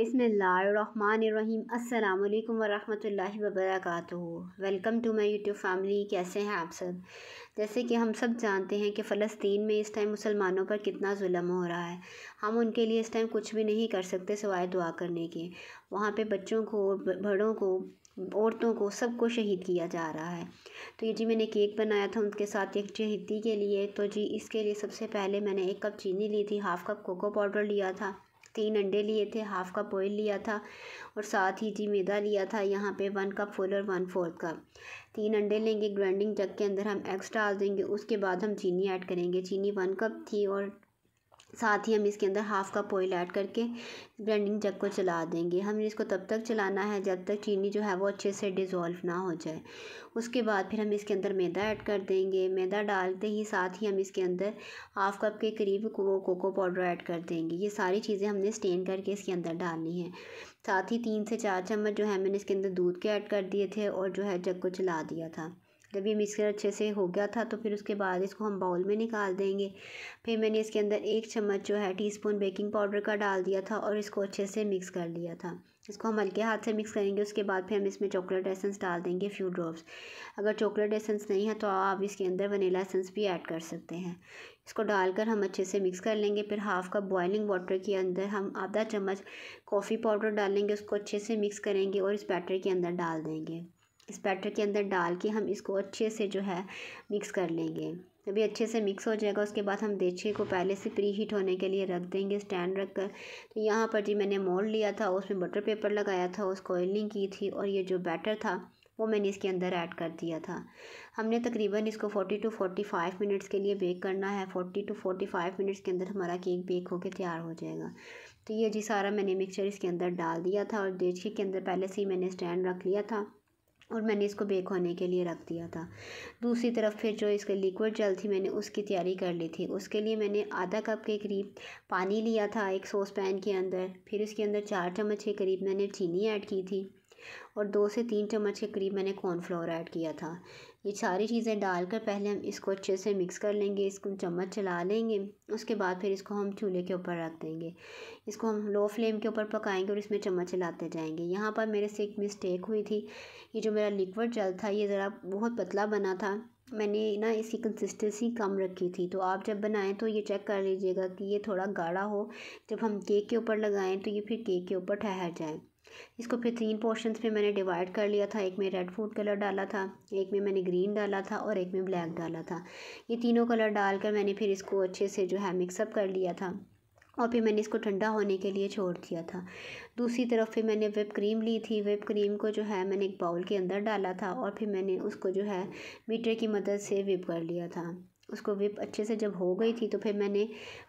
बसमीम अल्लाम वरहमल वबरक welcome to my YouTube family कैसे हैं आप सब जैसे कि हम सब जानते हैं कि फ़लस्तीन में इस टाइम मुसलमानों पर कितना जुल्म हो रहा है हम उनके लिए इस टाइम कुछ भी नहीं कर सकते सिवाय दुआ करने के वहाँ पे बच्चों को बड़ों को औरतों को सबको शहीद किया जा रहा है तो ये जी मैंने केक बनाया था उनके साथ एक शहीदी के लिए तो जी इसके लिए सबसे पहले मैंने एक कप चीनी ली थी हाफ़ कप कोको पाउडर लिया था तीन अंडे लिए थे हाफ़ कप ऑयल लिया था और साथ ही जी मैदा लिया था यहाँ पे वन कप फुल और वन फोर्थ कप तीन अंडे लेंगे ग्राइंडिंग जग के अंदर हम एक्स्ट्रा डाल देंगे उसके बाद हम चीनी ऐड करेंगे चीनी वन कप थी और साथ ही हम इसके अंदर हाफ़ कप ऑयल ऐड करके ब्लेंडिंग जग को चला देंगे हमें इसको तब तक चलाना है जब तक चीनी जो है वो अच्छे से डिज़ोल्व ना हो जाए उसके बाद फिर हम इसके अंदर मैदा ऐड कर देंगे मैदा डालते ही साथ ही हम इसके अंदर हाफ़ कप के करीब वो कोको पाउडर ऐड कर देंगे ये सारी चीज़ें हमने स्टेन करके इसके अंदर डालनी है साथ ही तीन से चार चम्मच जो है मैंने इसके अंदर दूध के ऐड कर दिए थे और जो है जग को चला दिया था जब ये मिक्सर अच्छे से हो गया था तो फिर उसके बाद इसको हम बाउल में निकाल देंगे फिर मैंने इसके अंदर एक चम्मच जो है टीस्पून बेकिंग पाउडर का डाल दिया था और इसको अच्छे से मिक्स कर लिया था इसको हम हल्के हाथ से मिक्स करेंगे उसके बाद फिर हम इसमें चॉकलेट एसेंस डाल देंगे फ्यू ड्रॉप्स अगर चॉकलेट एसेंस नहीं है तो आप इसके अंदर वनीला एसेंस भी ऐड कर सकते हैं इसको डालकर हम अच्छे से मिक्स कर लेंगे फिर हाफ़ कप बॉइलिंग वाटर के अंदर हम आधा चम्मच कॉफ़ी पाउडर डालेंगे उसको अच्छे से मिक्स करेंगे और इस बैटर के अंदर डाल देंगे इस बैटर के अंदर डाल के हम इसको अच्छे से जो है मिक्स कर लेंगे जब ये अच्छे से मिक्स हो जाएगा उसके बाद हम देचे को पहले से प्री हीट होने के लिए रख देंगे स्टैंड रख कर तो यहाँ पर जी मैंने मोल्ड लिया था उसमें बटर पेपर लगाया था उसको ऑयलिंग की थी और ये जो बैटर था वो मैंने इसके अंदर ऐड कर दिया था हमने तकरीबन इसको 40 टू 45 मिनट्स के लिए बेक करना है 40 टू 45 मिनट्स के अंदर हमारा केक बेक होकर तैयार हो जाएगा तो ये जी सारा मैंने मिक्सचर इसके अंदर डाल दिया था और देचे के अंदर पहले से ही मैंने स्टैंड रख लिया था और मैंने इसको बेक होने के लिए रख दिया था दूसरी तरफ फिर जो इसके लिक्विड जल थी मैंने उसकी तैयारी कर ली थी उसके लिए मैंने आधा कप के करीब पानी लिया था एक सॉस पैन के अंदर फिर इसके अंदर चार चम्मच के करीब मैंने चीनी ऐड की थी और दो से तीन चम्मच के करीब मैंने कॉर्नफ्लोर ऐड किया था ये सारी चीज़ें डालकर पहले हम इसको अच्छे से मिक्स कर लेंगे इसको चम्मच चला लेंगे उसके बाद फिर इसको हम चूल्हे के ऊपर रख देंगे इसको हम लो फ्लेम के ऊपर पकाएंगे और इसमें चम्मच चलाते जाएंगे यहाँ पर मेरे से एक मिस्टेक हुई थी ये जो मेरा लिक्विड जल था ये ज़रा बहुत पतला बना था मैंने ना इसकी कंसिस्टेंसी कम रखी थी तो आप जब बनाएं तो ये चेक कर लीजिएगा कि ये थोड़ा गाढ़ा हो जब हम केक के ऊपर लगाएं तो ये फिर केक के ऊपर ठहर जाए इसको फिर तीन पोर्शंस में मैंने डिवाइड कर लिया था एक में रेड फूड कलर डाला था एक में मैंने ग्रीन डाला था और एक में ब्लैक डाला था ये तीनों कलर डालकर मैंने फिर इसको अच्छे से जो है मिक्सअप कर लिया था और फिर मैंने इसको ठंडा होने के लिए छोड़ दिया था दूसरी तरफ फिर मैंने विप क्रीम ली थी विप क्रीम को जो है मैंने एक बाउल के अंदर डाला था और फिर मैंने उसको जो है बीटर की मदद से विप कर लिया था उसको विप अच्छे से जब हो गई थी तो फिर मैंने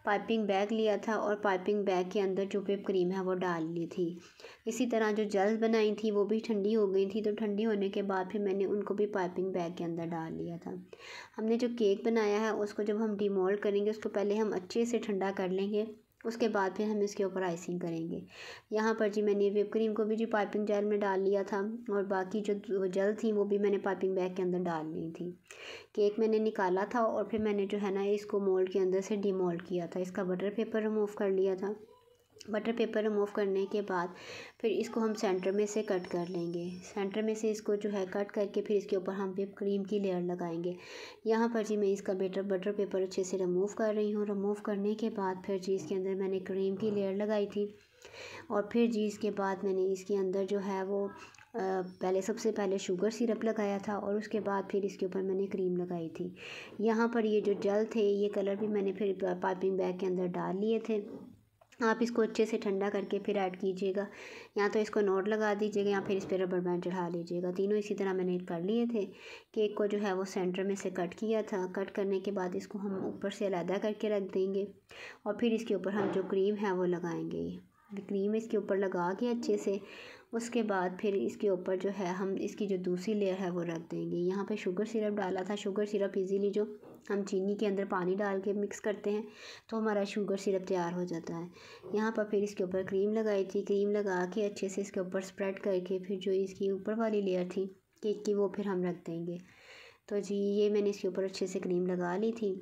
पाइपिंग बैग लिया था और पाइपिंग बैग के अंदर जो विप क्रीम है वो डाल ली थी इसी तरह जो जल्द बनाई थी वो भी ठंडी हो गई थी तो ठंडी होने के बाद फिर मैंने उनको भी पाइपिंग बैग के अंदर डाल लिया था हमने जो केक बनाया है उसको जब हम डिमोल्ड करेंगे उसको पहले हम अच्छे से ठंडा कर लेंगे उसके बाद फिर हम इसके ऊपर आइसिंग करेंगे यहाँ पर जी मैंने विप क्रीम को भी जी पाइपिंग जेल में डाल लिया था और बाकी जो जल थी वो भी मैंने पाइपिंग बैग के अंदर डाल ली थी केक मैंने निकाला था और फिर मैंने जो है ना इसको मोल्ड के अंदर से डीमोल्ड किया था इसका बटर पेपर रिमूव कर लिया था बटर पेपर रिमूव करने के बाद फिर इसको हम सेंटर में से कट कर लेंगे सेंटर में से इसको जो है कट करके फिर इसके ऊपर हम विप क्रीम की लेयर लगाएंगे यहाँ पर जी मैं इसका बेटर बटर पेपर अच्छे से रिमूव कर रही हूँ रिमूव करने के बाद फिर जी इसके अंदर मैंने क्रीम की लेयर लगाई थी और फिर जी इसके बाद मैंने इसके अंदर जो है वो पहले सबसे पहले शुगर सिरप लगाया था और उसके बाद फिर इसके ऊपर मैंने क्रीम लगाई थी यहाँ पर ये जो जल थे ये कलर भी मैंने फिर पाइपिंग बैग के अंदर डाल लिए थे आप इसको अच्छे से ठंडा करके फिर ऐड कीजिएगा या तो इसको नोट लगा दीजिएगा या फिर इस पर रबर बैंड चढ़ा लीजिएगा तीनों इसी तरह मैंने कर लिए थे केक को जो है वो सेंटर में से कट किया था कट करने के बाद इसको हम ऊपर से अलहदा करके रख देंगे और फिर इसके ऊपर हम जो क्रीम है वो लगाएंगे क्रीम इसके ऊपर लगा के अच्छे से उसके बाद फिर इसके ऊपर जो है हम इसकी जो दूसरी लेयर है वो रख देंगे यहाँ पे शुगर सिरप डाला था शुगर सिरप इजीली जो हम चीनी के अंदर पानी डाल के मिक्स करते हैं तो हमारा शुगर सिरप तैयार हो जाता है यहाँ पर फिर इसके ऊपर क्रीम लगाई थी क्रीम लगा के अच्छे से इसके ऊपर स्प्रेड करके फिर जो इसकी ऊपर वाली लेयर थी केक की वो फिर हम रख देंगे तो जी ये मैंने इसके ऊपर अच्छे से क्रीम लगा ली थी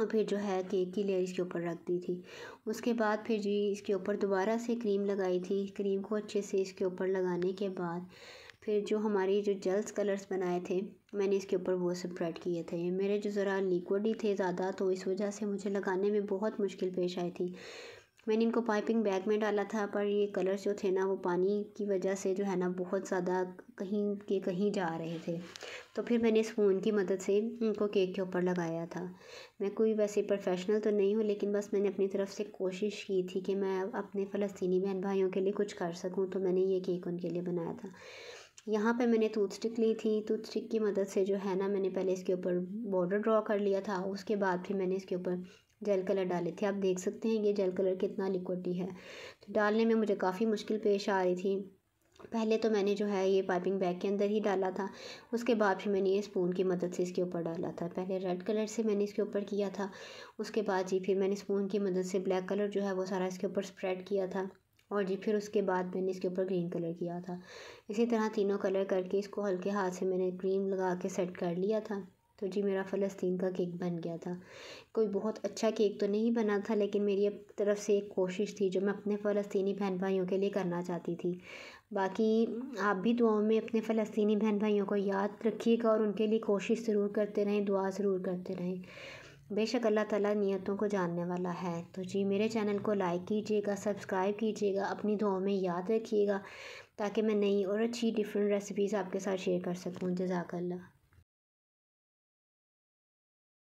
और फिर जो है केक की लेयर इसके ऊपर रख दी थी उसके बाद फिर जी इसके ऊपर दोबारा से क्रीम लगाई थी क्रीम को अच्छे से इसके ऊपर लगाने के बाद फिर जो हमारी जो जेल्स कलर्स बनाए थे मैंने इसके ऊपर वो स्प्रेड किए थे मेरे जो ज़रा लिक्विड ही थे ज़्यादा तो इस वजह से मुझे लगाने में बहुत मुश्किल पेश आई थी मैंने इनको पाइपिंग बैग में डाला था पर ये कलर्स जो थे ना वो पानी की वजह से जो है ना बहुत ज़्यादा कहीं के कहीं जा रहे थे तो फिर मैंने स्पून की मदद से इनको केक के ऊपर लगाया था मैं कोई वैसे प्रोफेशनल तो नहीं हूँ लेकिन बस मैंने अपनी तरफ से कोशिश की थी कि मैं अपने फ़लस्तनी बहन भाइयों के लिए कुछ कर सकूँ तो मैंने ये केक उनके लिए बनाया था यहाँ पे मैंने टूथ स्टिक ली थी टूथ स्टिक की मदद से जो है ना मैंने पहले इसके ऊपर बॉर्डर ड्रॉ कर लिया था उसके बाद फिर मैंने इसके ऊपर जेल कलर डाले थे आप देख सकते हैं ये जेल कलर कितना लिक्विडी है तो डालने में मुझे काफ़ी मुश्किल पेश आ रही थी पहले तो मैंने जो है ये पाइपिंग बैग के अंदर ही डाला था उसके बाद फिर मैंने ये स्पून की मदद से इसके ऊपर डाला था पहले रेड कलर से मैंने इसके ऊपर किया था उसके बाद जी फिर मैंने स्पून की मदद से ब्लैक कलर जो है वो सारा इसके ऊपर स्प्रेड किया था और जी फिर उसके बाद मैंने इसके ऊपर ग्रीन कलर किया था इसी तरह तीनों कलर करके इसको हल्के हाथ से मैंने क्रीम लगा के सेट कर लिया था तो जी मेरा फ़लस्तीन का केक बन गया था कोई बहुत अच्छा केक तो नहीं बना था लेकिन मेरी तरफ से एक कोशिश थी जो मैं अपने फ़लस्तीनी बहन भाइयों के लिए करना चाहती थी बाकी आप भी दुआओं में अपने फ़लस्तीनी बहन भाइयों को याद रखिएगा और उनके लिए कोशिश ज़रूर करते रहें दुआ ज़रूर करते रहें बेशक अल्लाह ताला नियतों को जानने वाला है तो जी मेरे चैनल को लाइक कीजिएगा सब्सक्राइब कीजिएगा अपनी दुआओं में याद रखिएगा ताकि मैं नई और अच्छी डिफरेंट रेसिपीज़ आपके साथ शेयर कर सकूँ जजाकल्ला